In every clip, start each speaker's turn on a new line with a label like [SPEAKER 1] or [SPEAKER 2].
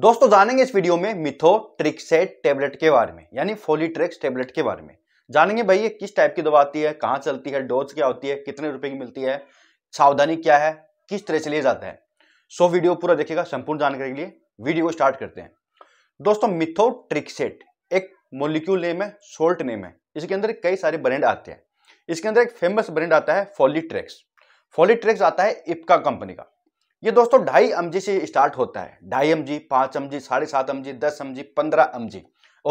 [SPEAKER 1] दोस्तों जानेंगे इस वीडियो में मिथो ट्रिक्सेट टेबलेट के बारे में यानी फोलीट्रिक्स टेबलेट के बारे में जानेंगे भाई ये किस टाइप की दवा आती है कहाँ चलती है डोज क्या होती है कितने रुपए की मिलती है सावधानी क्या है किस तरह से लिया जाता है सो वीडियो पूरा देखिएगा संपूर्ण जानकारी के लिए वीडियो को स्टार्ट करते हैं दोस्तों मिथो ट्रिक्सेट एक मोलिक्यूल नेम है सोल्ट नेम है इसके अंदर कई सारे ब्रांड आते हैं इसके अंदर एक फेमस ब्रांड आता है फोलीट्रेक्स फोलीट्रेक्स आता है इपका कंपनी का ये दोस्तों ढाई एम से स्टार्ट होता है ढाई एम जी पाँच एम जी साढ़े सात एम जी दस एम जी पंद्रह एम जी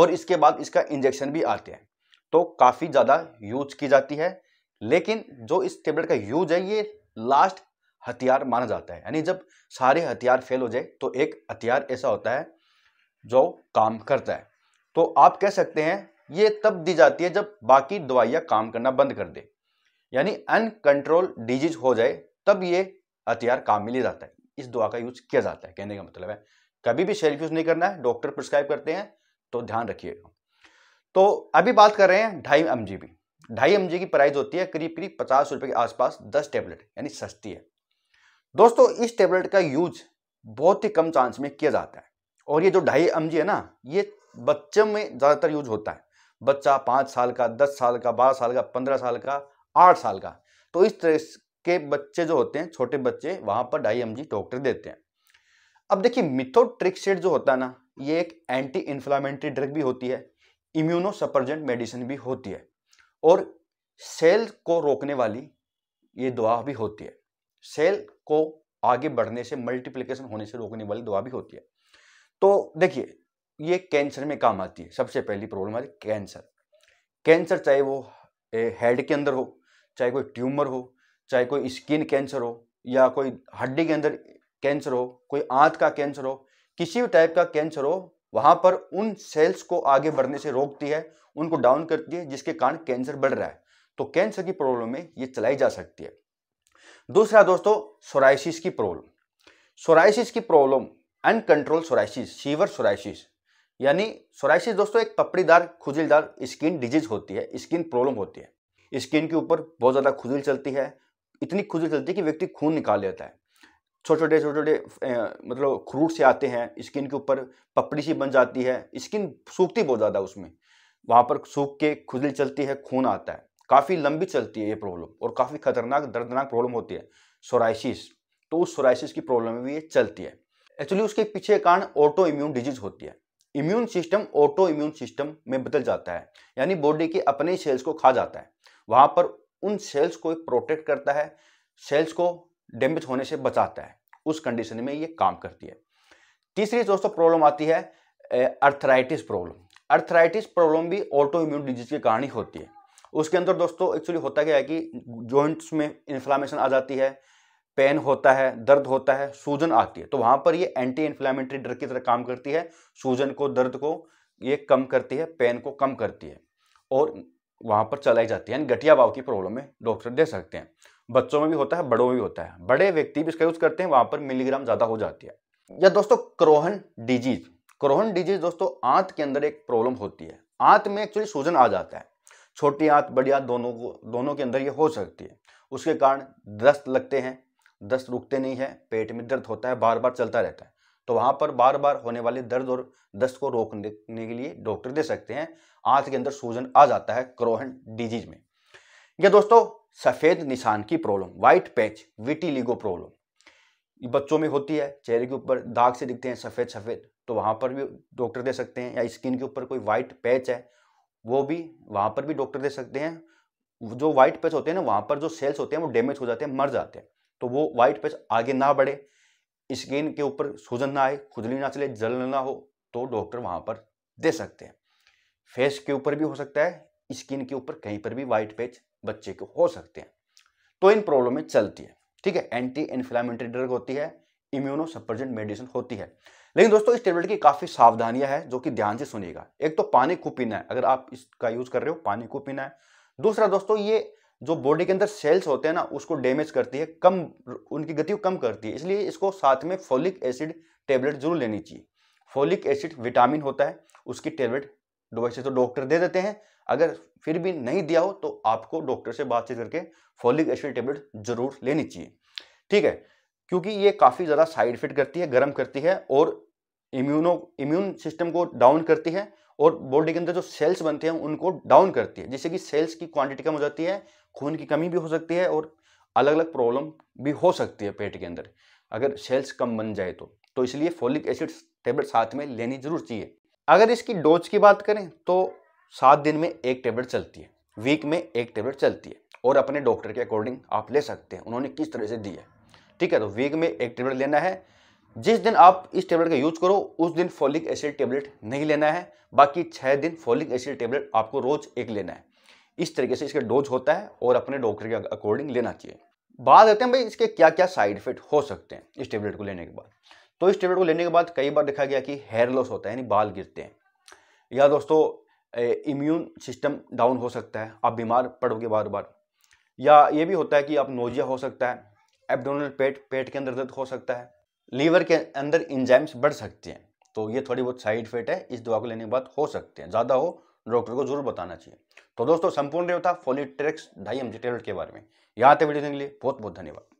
[SPEAKER 1] और इसके बाद इसका इंजेक्शन भी आते हैं तो काफ़ी ज़्यादा यूज की जाती है लेकिन जो इस टेबलेट का यूज है ये लास्ट हथियार माना जाता है यानी जब सारे हथियार फेल हो जाए तो एक हथियार ऐसा होता है जो काम करता है तो आप कह सकते हैं ये तब दी जाती है जब बाकी दवाइयाँ काम करना बंद कर दे यानी अनकंट्रोल डिजीज हो जाए तब ये हथियार काम में लिया जाता है इस दवा का यूज किया जाता है कहने का मतलब है कभी भी शेल्फ यूज नहीं करना है डॉक्टर प्रिस्क्राइब करते हैं तो ध्यान रखिएगा तो अभी बात कर रहे हैं ढाई एम जी की ढाई एम की प्राइस होती है करीब करीब पचास रुपए के आसपास दस टेबलेट यानी सस्ती है दोस्तों इस टेबलेट का यूज बहुत ही कम चांस में किया जाता है और ये जो ढाई एम है ना ये बच्चों में ज़्यादातर यूज होता है बच्चा पांच साल का दस साल का बारह साल का पंद्रह साल का आठ साल का तो इस तरह के बच्चे जो होते हैं छोटे बच्चे वहां पर ढाई एम जी डॉक्टर देते हैं अब देखिए मिथोट्रिक्सेट जो होता है ना ये एक एंटी इन्फ्लामेंट्री ड्रग भी होती है इम्यूनोसपर्जेंट मेडिसिन भी होती है और सेल को रोकने वाली ये दवा भी होती है सेल को आगे बढ़ने से मल्टीप्लिकेशन होने से रोकने वाली दवा भी होती है तो देखिए ये कैंसर में काम आती है सबसे पहली प्रॉब्लम आती है कैंसर कैंसर चाहे वो हेड के अंदर हो चाहे कोई ट्यूमर हो चाहे कोई स्किन कैंसर हो या कोई हड्डी के अंदर कैंसर हो कोई आंत का कैंसर हो किसी भी टाइप का कैंसर हो वहाँ पर उन सेल्स को आगे बढ़ने से रोकती है उनको डाउन करती है जिसके कारण कैंसर बढ़ रहा है तो कैंसर की प्रॉब्लम में ये चलाई जा सकती है दूसरा दोस्तों सोराइसिस की प्रॉब्लम सोराइसिस की problem uncontrol psoriasis severe psoriasis यानी सोराइसिस दोस्तों एक पपड़ीदार खुजलदार स्किन डिजीज होती है स्किन प्रॉब्लम होती है स्किन के ऊपर बहुत ज़्यादा खुजल चलती है इतनी खुजली चलती है कि व्यक्ति खून निकाल लेता है छोटे छोटे छोटे छोटे मतलब खरूट से आते हैं स्किन के ऊपर पपड़ी सी बन जाती है स्किन सूखती बहुत ज़्यादा उसमें वहाँ पर सूख के खुजली चलती है खून आता है काफ़ी लंबी चलती है ये प्रॉब्लम और काफ़ी खतरनाक दर्दनाक प्रॉब्लम होती है सोराइसिस तो उस सोराइसिस की प्रॉब्लम में भी ये चलती है एक्चुअली उसके पीछे कारण ऑटो इम्यून डिजीज होती है immune system autoimmune system में बदल जाता है यानी बॉडी के अपने सेल्स को खा जाता है वहाँ पर उन सेल्स को प्रोटेक्ट करता है सेल्स को डैमेज होने से बचाता है उस कंडीशन में ये काम करती है तीसरी दोस्तों प्रॉब्लम आती है अर्थराइटिस प्रॉब्लम अर्थराइटिस प्रॉब्लम भी ऑटो इम्यून डिजीज के कारण ही होती है उसके अंदर दोस्तों एक्चुअली होता क्या है कि जॉइंट्स में इन्फ्लामेशन आ जाती है पेन होता है दर्द होता है सूजन आती है तो वहाँ पर ये एंटी इन्फ्लामेटरी ड्रग की तरह काम करती है सूजन को दर्द को ये कम करती है पेन को कम करती है और वहाँ पर चलाई जाती है यानी गठिया भाव की प्रॉब्लम में डॉक्टर दे सकते हैं बच्चों में भी होता है बड़ों में भी होता है बड़े व्यक्ति भी इसका यूज करते हैं वहाँ पर मिलीग्राम ज़्यादा हो जाती है या दोस्तों क्रोहन डिजीज क्रोहन डिजीज दोस्तों आंत के अंदर एक प्रॉब्लम होती है आंत में एक्चुअली सूजन आ जाता है छोटी आंत बड़ी आंत दोनों को दोनों के अंदर ये हो सकती है उसके कारण दस्त लगते हैं दस्त रुकते नहीं है पेट में दर्द होता है बार बार चलता रहता है तो वहाँ पर बार बार होने वाले दर्द और दस्त को रोकने के लिए डॉक्टर दे सकते हैं आंत के अंदर सूजन आ जाता है क्रोहन डिजीज में या दोस्तों सफ़ेद निशान की problem white patch vitiligo problem बच्चों में होती है चेहरे के ऊपर दाग से दिखते हैं सफ़ेद सफ़ेद तो वहाँ पर भी डॉक्टर दे सकते हैं या स्किन के ऊपर कोई वाइट पैच है वो भी वहाँ पर भी डॉक्टर दे सकते हैं जो व्हाइट पैच होते हैं ना वहाँ पर जो सेल्स होते हैं वो डैमेज हो जाते हैं मर जाते हैं तो वो व्हाइट पैच आगे ना बढ़े स्किन के ऊपर सूजन ना आए खुजली ना चले जलन ना हो तो डॉक्टर वहां पर दे सकते हैं फेस के ऊपर भी हो सकता है स्किन के ऊपर कहीं पर भी व्हाइट पेच बच्चे को हो सकते हैं तो इन प्रॉब्लम में चलती है ठीक है एंटी इन्फ्लामेटरी ड्रग होती है इम्यूनो सपर्जेंट मेडिसिन होती है लेकिन दोस्तों इस टेबलेट की काफ़ी सावधानियां हैं जो कि ध्यान से सुनिएगा एक तो पानी खूब पीना है अगर आप इसका यूज़ कर रहे हो पानी खूब पीना है दूसरा दोस्तों ये जो बॉडी के अंदर सेल्स होते हैं ना उसको डैमेज करती है कम उनकी गति को कम करती है इसलिए इसको साथ में फोलिक एसिड टेबलेट जरूर लेनी चाहिए फोलिक एसिड विटामिन होता है उसकी टेबलेट वैसे तो डॉक्टर दे देते हैं अगर फिर भी नहीं दिया हो तो आपको डॉक्टर से बातचीत करके फोलिक एसिड टेबलेट जरूर लेनी चाहिए ठीक है क्योंकि ये काफ़ी ज़्यादा साइड इफेक्ट करती है गर्म करती है और इम्यूनो इम्यून सिस्टम को डाउन करती है और बॉडी के अंदर जो सेल्स बनते हैं उनको डाउन करती है जिससे कि सेल्स की क्वांटिटी कम हो जाती है खून की कमी भी हो सकती है और अलग अलग प्रॉब्लम भी हो सकती है पेट के अंदर अगर सेल्स कम बन जाए तो तो इसलिए फोलिक एसिड टेबलेट साथ में लेनी जरूर चाहिए अगर इसकी डोज की बात करें तो सात दिन में एक टेबलेट चलती है वीक में एक टेबलेट चलती है और अपने डॉक्टर के अकॉर्डिंग आप ले सकते हैं उन्होंने किस तरह से दी है ठीक है तो वीक में एक टेबलेट लेना है जिस दिन आप इस टेबलेट का यूज करो उस दिन फोलिक एसिड टेबलेट नहीं लेना है बाकी छः दिन फोलिक एसिड टेबलेट आपको रोज एक लेना है इस तरीके से इसका डोज होता है और अपने डॉक्टर के अकॉर्डिंग लेना चाहिए बात करते हैं भाई इसके क्या क्या साइड इफेक्ट हो सकते हैं इस टेबलेट को लेने के बाद तो इस टेबलेट को लेने के बाद कई बार देखा गया कि हेयर लॉस होता है यानी बाल गिरते हैं या दोस्तों इम्यून सिस्टम डाउन हो सकता है आप बीमार पड़ोगे बार बार या ये भी होता है कि आप नोजिया हो सकता है एबडोनल पेट पेट के अंदर दर्द हो सकता है लीवर के अंदर इंजाइम्स बढ़ सकते हैं तो ये थोड़ी बहुत साइड इफेक्ट है इस दवा को लेने के बाद हो सकते हैं ज़्यादा हो डॉक्टर को जरूर बताना चाहिए तो दोस्तों संपूर्ण रेव था फोलिट्रेक्स ढाई एम के बारे में यहाँ तक वीडियो देखने के लिए बहुत बहुत धन्यवाद